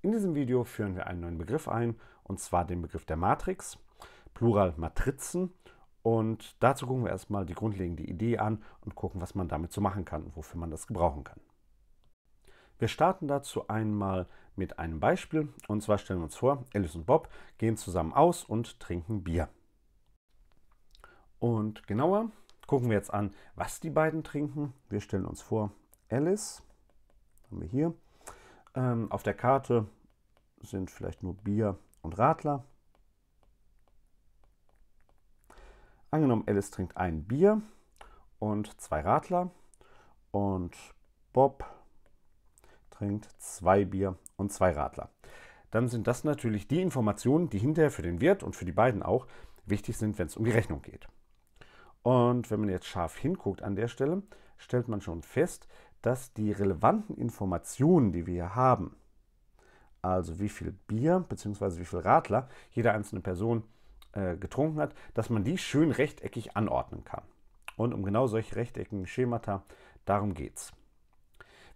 In diesem Video führen wir einen neuen Begriff ein, und zwar den Begriff der Matrix, Plural Matrizen. Und dazu gucken wir erstmal die grundlegende Idee an und gucken, was man damit so machen kann und wofür man das gebrauchen kann. Wir starten dazu einmal mit einem Beispiel. Und zwar stellen wir uns vor, Alice und Bob gehen zusammen aus und trinken Bier. Und genauer gucken wir jetzt an, was die beiden trinken. Wir stellen uns vor, Alice, haben wir hier, ähm, auf der Karte sind vielleicht nur Bier und Radler. Angenommen, Alice trinkt ein Bier und zwei Radler und Bob trinkt zwei Bier und zwei Radler. Dann sind das natürlich die Informationen, die hinterher für den Wirt und für die beiden auch wichtig sind, wenn es um die Rechnung geht. Und wenn man jetzt scharf hinguckt an der Stelle, stellt man schon fest, dass die relevanten Informationen, die wir hier haben, also wie viel Bier bzw. wie viel Radler jede einzelne Person äh, getrunken hat, dass man die schön rechteckig anordnen kann. Und um genau solche rechteckigen Schemata, darum geht's.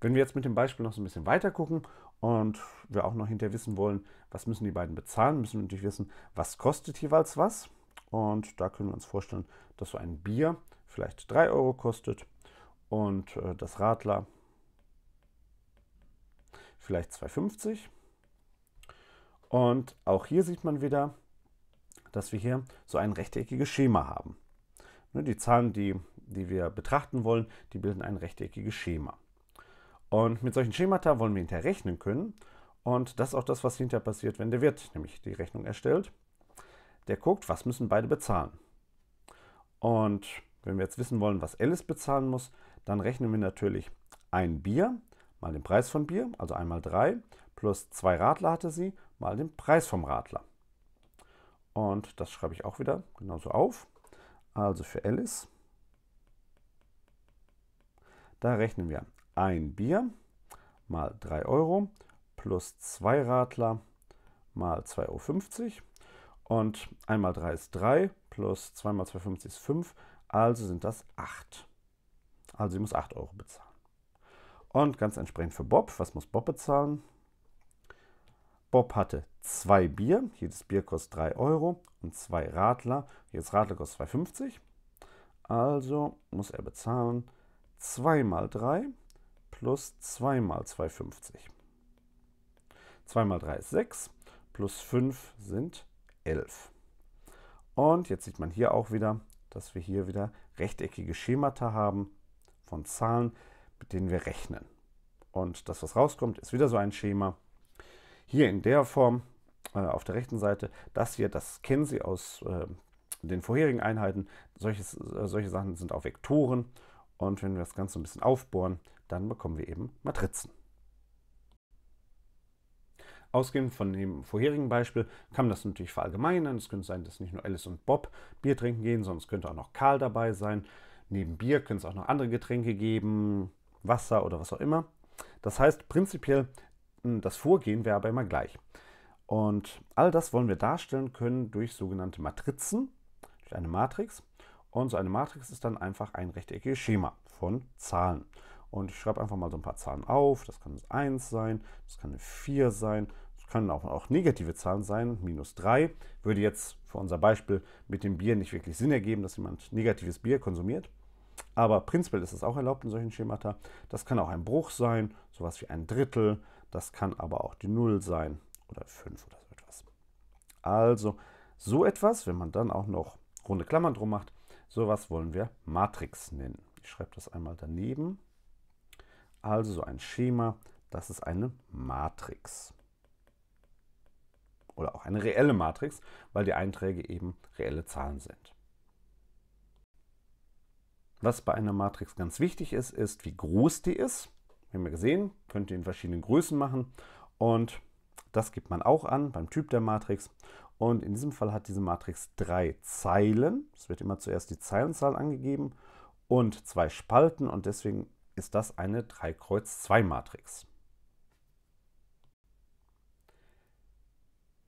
Wenn wir jetzt mit dem Beispiel noch so ein bisschen weiter gucken und wir auch noch hinterher wissen wollen, was müssen die beiden bezahlen, müssen wir natürlich wissen, was kostet jeweils was. Und da können wir uns vorstellen, dass so ein Bier vielleicht 3 Euro kostet und äh, das Radler vielleicht 250. Und auch hier sieht man wieder, dass wir hier so ein rechteckiges Schema haben. Ne, die Zahlen, die, die wir betrachten wollen, die bilden ein rechteckiges Schema. Und mit solchen Schemata wollen wir hinterher rechnen können. Und das ist auch das, was hinterher passiert, wenn der Wirt nämlich die Rechnung erstellt. Der guckt, was müssen beide bezahlen. Und wenn wir jetzt wissen wollen, was Alice bezahlen muss, dann rechnen wir natürlich ein Bier mal den Preis von Bier, also einmal 3, plus zwei Radler hatte sie, mal den Preis vom Radler. Und das schreibe ich auch wieder genauso auf. Also für Alice, da rechnen wir ein Bier mal 3 Euro plus zwei Radler mal 2,50 Euro. Und einmal 3 ist 3 plus 2 mal 2,50 ist 5, also sind das 8. Also sie muss 8 Euro bezahlen. Und ganz entsprechend für Bob. Was muss Bob bezahlen? Bob hatte zwei Bier. Jedes Bier kostet 3 Euro. Und zwei Radler. Jedes Radler kostet 2,50. Also muss er bezahlen 2 mal 3 plus 2 mal 2,50. 2 mal 3 ist 6. Plus 5 sind 11. Und jetzt sieht man hier auch wieder, dass wir hier wieder rechteckige Schemata haben von Zahlen, mit denen wir rechnen. Und das, was rauskommt, ist wieder so ein Schema. Hier in der Form äh, auf der rechten Seite, das hier, das kennen Sie aus äh, den vorherigen Einheiten. Solches, äh, solche Sachen sind auch Vektoren. Und wenn wir das Ganze ein bisschen aufbohren, dann bekommen wir eben Matrizen. Ausgehend von dem vorherigen Beispiel kann man das natürlich verallgemeinern. Es könnte sein, dass nicht nur Alice und Bob Bier trinken gehen, sondern es könnte auch noch Karl dabei sein. Neben Bier können es auch noch andere Getränke geben, Wasser oder was auch immer. Das heißt, prinzipiell, hm, das Vorgehen wäre aber immer gleich. Und all das wollen wir darstellen können durch sogenannte Matrizen, durch eine Matrix. Und so eine Matrix ist dann einfach ein rechteckiges Schema von Zahlen. Und ich schreibe einfach mal so ein paar Zahlen auf. Das kann 1 sein, das kann eine 4 sein, das können auch, auch negative Zahlen sein. Minus 3 würde jetzt für unser Beispiel mit dem Bier nicht wirklich Sinn ergeben, dass jemand negatives Bier konsumiert. Aber prinzipiell ist es auch erlaubt in solchen Schemata. Das kann auch ein Bruch sein, sowas wie ein Drittel. Das kann aber auch die Null sein oder 5 oder so etwas. Also so etwas, wenn man dann auch noch runde Klammern drum macht, sowas wollen wir Matrix nennen. Ich schreibe das einmal daneben. Also so ein Schema, das ist eine Matrix. Oder auch eine reelle Matrix, weil die Einträge eben reelle Zahlen sind. Was bei einer Matrix ganz wichtig ist, ist, wie groß die ist. Haben wir gesehen, könnt ihr in verschiedenen Größen machen. Und das gibt man auch an beim Typ der Matrix. Und in diesem Fall hat diese Matrix drei Zeilen. Es wird immer zuerst die Zeilenzahl angegeben und zwei Spalten. Und deswegen ist das eine 3 Kreuz 2 Matrix.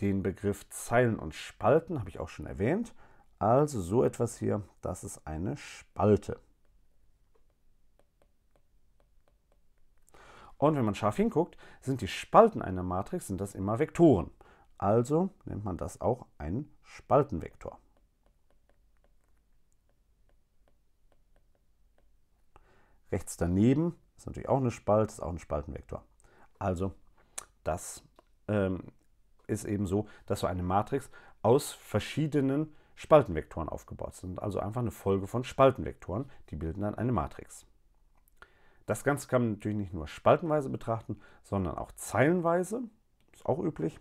Den Begriff Zeilen und Spalten habe ich auch schon erwähnt. Also so etwas hier, das ist eine Spalte. Und wenn man scharf hinguckt, sind die Spalten einer Matrix, sind das immer Vektoren. Also nennt man das auch einen Spaltenvektor. Rechts daneben ist natürlich auch eine Spalte, ist auch ein Spaltenvektor. Also das ähm, ist eben so, dass so eine Matrix aus verschiedenen Spaltenvektoren aufgebaut sind. Also einfach eine Folge von Spaltenvektoren, die bilden dann eine Matrix. Das Ganze kann man natürlich nicht nur spaltenweise betrachten, sondern auch zeilenweise. Ist auch üblich.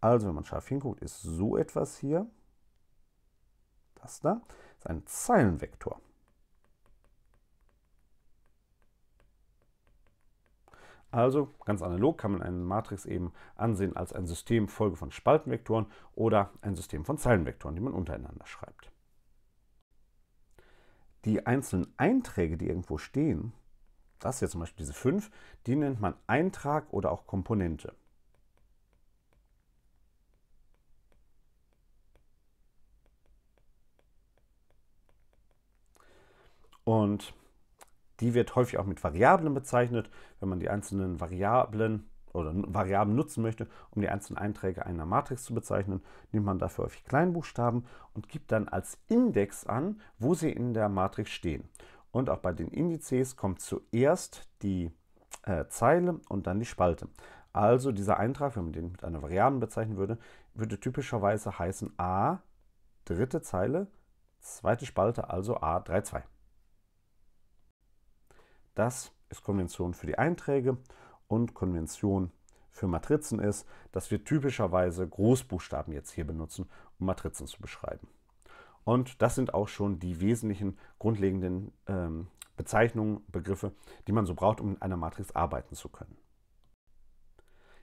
Also, wenn man scharf hinguckt, ist so etwas hier, das da, ist ein Zeilenvektor. Also ganz analog kann man eine Matrix eben ansehen als ein System Folge von Spaltenvektoren oder ein System von Zeilenvektoren, die man untereinander schreibt. Die einzelnen Einträge, die irgendwo stehen, das hier zum Beispiel diese 5, die nennt man Eintrag oder auch Komponente. Und die wird häufig auch mit Variablen bezeichnet, wenn man die einzelnen Variablen oder Variablen nutzen möchte, um die einzelnen Einträge einer Matrix zu bezeichnen, nimmt man dafür häufig Kleinbuchstaben und gibt dann als Index an, wo sie in der Matrix stehen. Und auch bei den Indizes kommt zuerst die äh, Zeile und dann die Spalte. Also dieser Eintrag, wenn man den mit einer Variable bezeichnen würde, würde typischerweise heißen a, dritte Zeile, zweite Spalte, also a32. Das ist Konvention für die Einträge und Konvention für Matrizen ist, dass wir typischerweise Großbuchstaben jetzt hier benutzen, um Matrizen zu beschreiben. Und das sind auch schon die wesentlichen grundlegenden ähm, Bezeichnungen, Begriffe, die man so braucht, um in einer Matrix arbeiten zu können.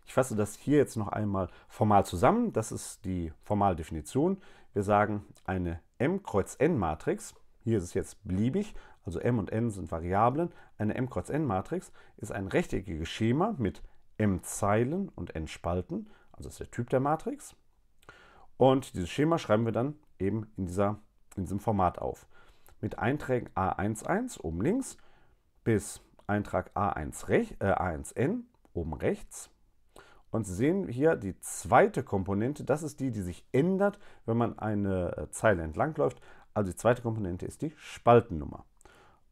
Ich fasse das hier jetzt noch einmal formal zusammen. Das ist die formale Definition. Wir sagen, eine M-Kreuz-N-Matrix, hier ist es jetzt beliebig, also m und n sind Variablen, eine m-Kreuz-n-Matrix ist ein rechteckiges Schema mit m Zeilen und n Spalten, also das ist der Typ der Matrix. Und dieses Schema schreiben wir dann eben in, dieser, in diesem Format auf. Mit Einträgen A11 oben links bis Eintrag A1 rech, äh, A1n oben rechts. Und Sie sehen hier die zweite Komponente, das ist die, die sich ändert, wenn man eine äh, Zeile entlangläuft. Also die zweite Komponente ist die Spaltennummer.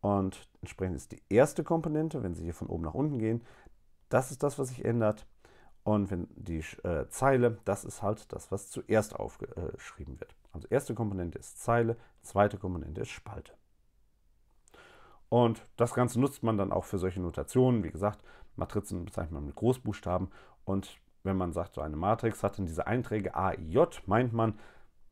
Und entsprechend ist die erste Komponente, wenn Sie hier von oben nach unten gehen, das ist das, was sich ändert. Und wenn die äh, Zeile, das ist halt das, was zuerst aufgeschrieben äh, wird. Also erste Komponente ist Zeile, zweite Komponente ist Spalte. Und das Ganze nutzt man dann auch für solche Notationen. Wie gesagt, Matrizen bezeichnet man mit Großbuchstaben. Und wenn man sagt, so eine Matrix hat dann diese Einträge A, J, meint man,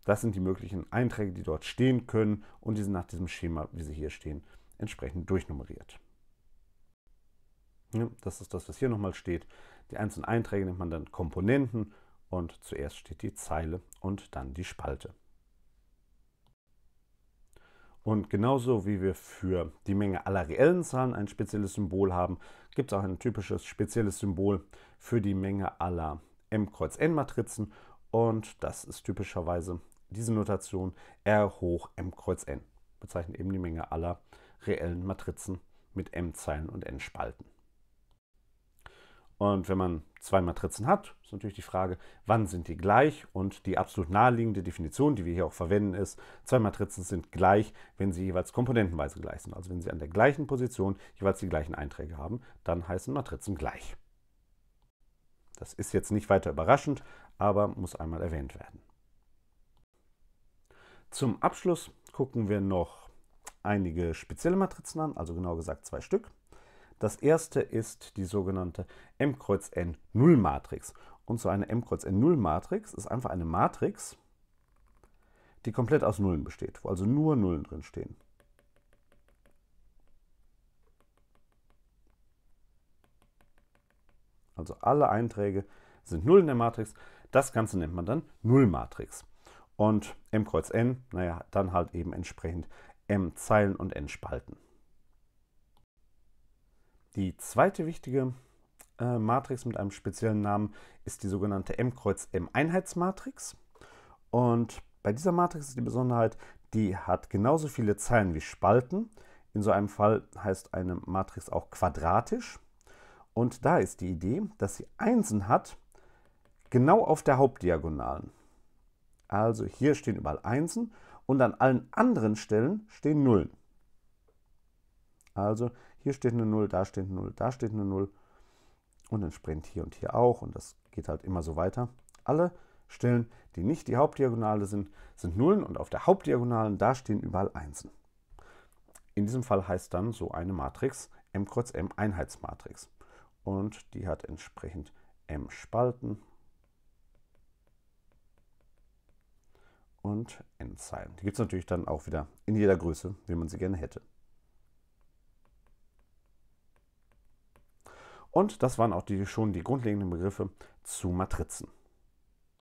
das sind die möglichen Einträge, die dort stehen können. Und die sind nach diesem Schema, wie sie hier stehen, entsprechend durchnummeriert. Ja, das ist das, was hier nochmal steht. Die einzelnen Einträge nennt man dann Komponenten und zuerst steht die Zeile und dann die Spalte. Und genauso wie wir für die Menge aller reellen Zahlen ein spezielles Symbol haben, gibt es auch ein typisches spezielles Symbol für die Menge aller M kreuz N Matrizen und das ist typischerweise diese Notation R hoch M kreuz N, bezeichnet eben die Menge aller reellen Matrizen mit M-Zeilen und N-Spalten. Und wenn man zwei Matrizen hat, ist natürlich die Frage, wann sind die gleich? Und die absolut naheliegende Definition, die wir hier auch verwenden, ist, zwei Matrizen sind gleich, wenn sie jeweils komponentenweise gleich sind. Also wenn sie an der gleichen Position jeweils die gleichen Einträge haben, dann heißen Matrizen gleich. Das ist jetzt nicht weiter überraschend, aber muss einmal erwähnt werden. Zum Abschluss gucken wir noch einige spezielle Matrizen an, also genau gesagt zwei Stück. Das erste ist die sogenannte M-Kreuz-N-0-Matrix. Und so eine M-Kreuz-N-0-Matrix ist einfach eine Matrix, die komplett aus Nullen besteht, wo also nur Nullen drin stehen. Also alle Einträge sind Nullen der Matrix. Das Ganze nennt man dann Nullmatrix. Und M kreuz N, naja, dann halt eben entsprechend im Zeilen- und N-Spalten. Die zweite wichtige äh, Matrix mit einem speziellen Namen ist die sogenannte M-Kreuz-M-Einheitsmatrix. Und bei dieser Matrix ist die Besonderheit, die hat genauso viele Zeilen wie Spalten. In so einem Fall heißt eine Matrix auch quadratisch. Und da ist die Idee, dass sie Einsen hat, genau auf der Hauptdiagonalen. Also hier stehen überall Einsen und an allen anderen Stellen stehen Nullen. Also hier steht eine Null, da steht eine Null, da steht eine Null und entsprechend hier und hier auch und das geht halt immer so weiter. Alle Stellen, die nicht die Hauptdiagonale sind, sind Nullen und auf der Hauptdiagonalen, da stehen überall Einsen. In diesem Fall heißt dann so eine Matrix M kreuz M Einheitsmatrix und die hat entsprechend M Spalten, und Endzeilen. Die gibt es natürlich dann auch wieder in jeder Größe, wie man sie gerne hätte. Und das waren auch die, schon die grundlegenden Begriffe zu Matrizen.